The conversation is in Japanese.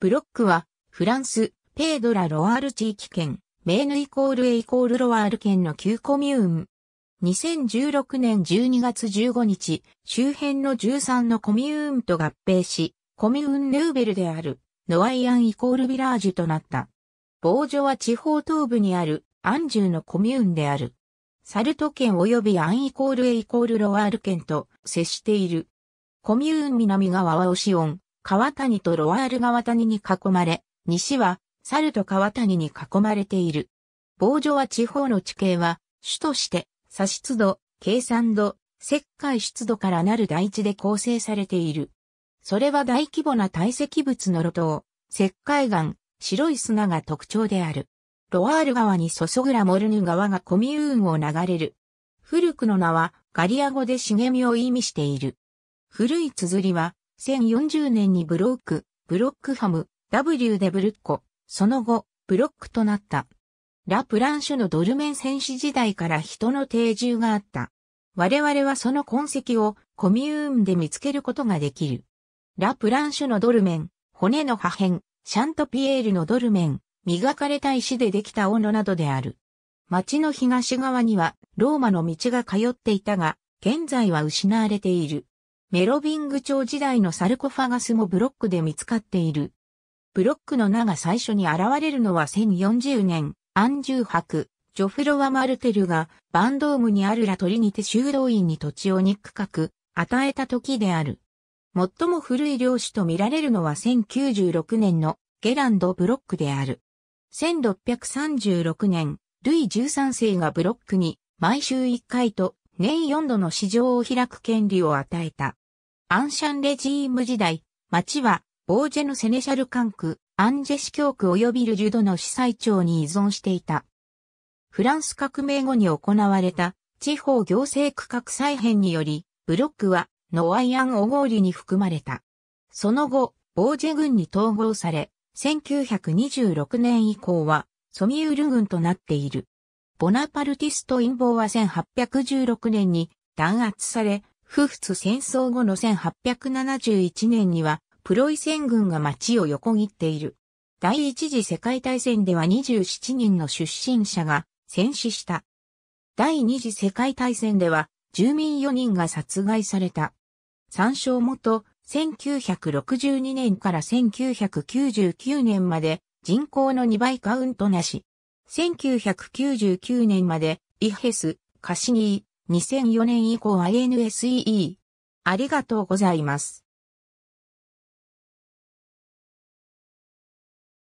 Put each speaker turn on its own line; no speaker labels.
ブロックは、フランス、ペードラ・ロワール地域圏、メーヌイコールエイコールロワール県の旧コミューン。2016年12月15日、周辺の13のコミューンと合併し、コミューンヌーベルである、ノワイアンイコールビラージュとなった。ボージョは地方東部にある、アンジュのコミューンである。サルト県及びアンイコールエイコールロワール県と接している。コミューン南側はオシオン、川谷とロワール川谷に囲まれ、西は、猿と川谷に囲まれている。防除は地方の地形は、主として、砂湿度、計算度、石灰湿度からなる大地で構成されている。それは大規模な堆積物の露頭、石灰岩、白い砂が特徴である。ロワール川に注ぐラモルヌ川がコミューンを流れる。古くの名はガリア語で茂みを意味している。古い綴りは1040年にブローク、ブロックハム、W でブルッコ、その後、ブロックとなった。ラ・プランシュのドルメン戦士時代から人の定住があった。我々はその痕跡をコミューンで見つけることができる。ラ・プランシュのドルメン、骨の破片、シャントピエールのドルメン、磨かれた石でできた斧などである。町の東側にはローマの道が通っていたが、現在は失われている。メロビング朝時代のサルコファガスもブロックで見つかっている。ブロックの名が最初に現れるのは1040年、アンジュー博、ジョフロワ・マルテルがバンドームにあるラトリニテ修道院に土地を2区画、与えた時である。最も古い領主と見られるのは1096年のゲランド・ブロックである。1636年、ルイ13世がブロックに毎週1回と年4度の市場を開く権利を与えた。アンシャンレジーム時代、町は、ボージェのセネシャル管区、アンジェシ教区及びルジュドの司祭長に依存していた。フランス革命後に行われた地方行政区画再編により、ブロックはノワイアンオゴーリに含まれた。その後、ボージェ軍に統合され、1926年以降はソミュール軍となっている。ボナパルティスト陰謀は1816年に弾圧され、フフツ戦争後の1871年には、プロイセン軍が町を横切っている。第一次世界大戦では27人の出身者が戦死した。第二次世界大戦では住民4人が殺害された。参照元、1962年から1999年まで人口の2倍カウントなし。1999年までイヘス、カシニ2004年以降 INSEE。ありがとうございます。